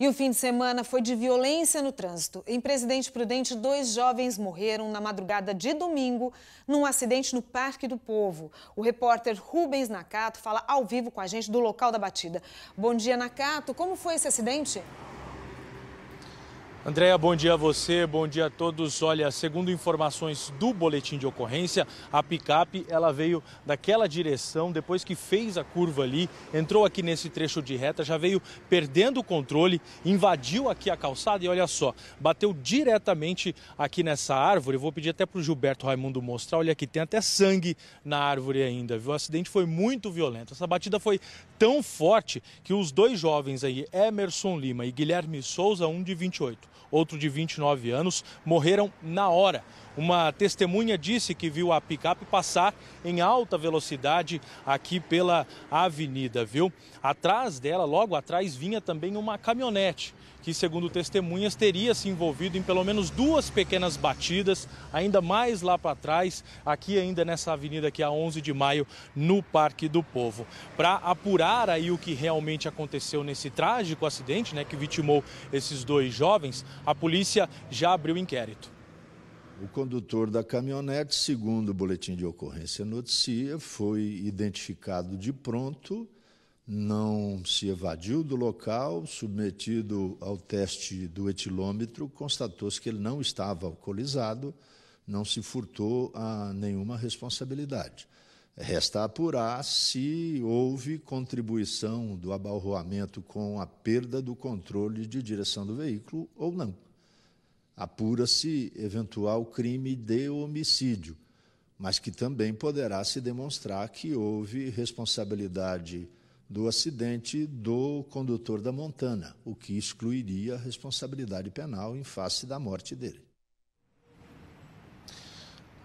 E o fim de semana foi de violência no trânsito. Em Presidente Prudente, dois jovens morreram na madrugada de domingo num acidente no Parque do Povo. O repórter Rubens Nakato fala ao vivo com a gente do local da batida. Bom dia, Nakato. Como foi esse acidente? Andréia, bom dia a você, bom dia a todos. Olha, segundo informações do boletim de ocorrência, a picape ela veio daquela direção, depois que fez a curva ali, entrou aqui nesse trecho de reta, já veio perdendo o controle, invadiu aqui a calçada e olha só, bateu diretamente aqui nessa árvore. Vou pedir até para o Gilberto Raimundo mostrar, olha aqui, tem até sangue na árvore ainda, viu? O acidente foi muito violento. Essa batida foi tão forte que os dois jovens aí, Emerson Lima e Guilherme Souza, um de 28, outro de 29 anos, morreram na hora. Uma testemunha disse que viu a picape passar em alta velocidade aqui pela avenida, viu? Atrás dela, logo atrás, vinha também uma caminhonete que, segundo testemunhas, teria se envolvido em pelo menos duas pequenas batidas, ainda mais lá para trás, aqui ainda nessa avenida aqui a 11 de maio, no Parque do Povo. Para apurar aí o que realmente aconteceu nesse trágico acidente, né, que vitimou esses dois jovens, a polícia já abriu inquérito. O condutor da caminhonete, segundo o boletim de ocorrência noticia, foi identificado de pronto, não se evadiu do local, submetido ao teste do etilômetro, constatou-se que ele não estava alcoolizado, não se furtou a nenhuma responsabilidade. Resta apurar se houve contribuição do abalroamento com a perda do controle de direção do veículo ou não. Apura-se eventual crime de homicídio, mas que também poderá se demonstrar que houve responsabilidade do acidente do condutor da Montana, o que excluiria a responsabilidade penal em face da morte dele.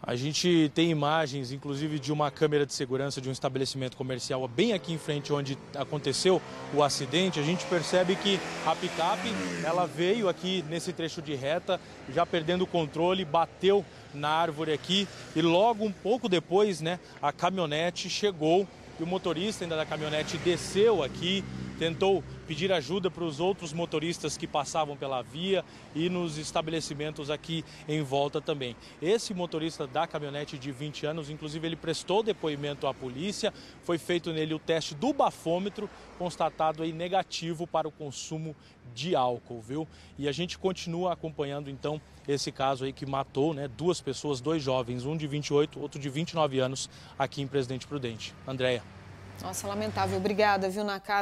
A gente tem imagens, inclusive, de uma câmera de segurança de um estabelecimento comercial bem aqui em frente onde aconteceu o acidente. A gente percebe que a picape, ela veio aqui nesse trecho de reta, já perdendo o controle, bateu na árvore aqui e logo um pouco depois, né, a caminhonete chegou e o motorista ainda da caminhonete desceu aqui, tentou pedir ajuda para os outros motoristas que passavam pela via e nos estabelecimentos aqui em volta também. Esse motorista da caminhonete de 20 anos, inclusive, ele prestou depoimento à polícia, foi feito nele o teste do bafômetro, constatado aí negativo para o consumo de álcool, viu? E a gente continua acompanhando então esse caso aí que matou, né, duas pessoas, dois jovens, um de 28, outro de 29 anos aqui em Presidente Prudente. Andréia. Nossa, lamentável. Obrigada, viu, na cara.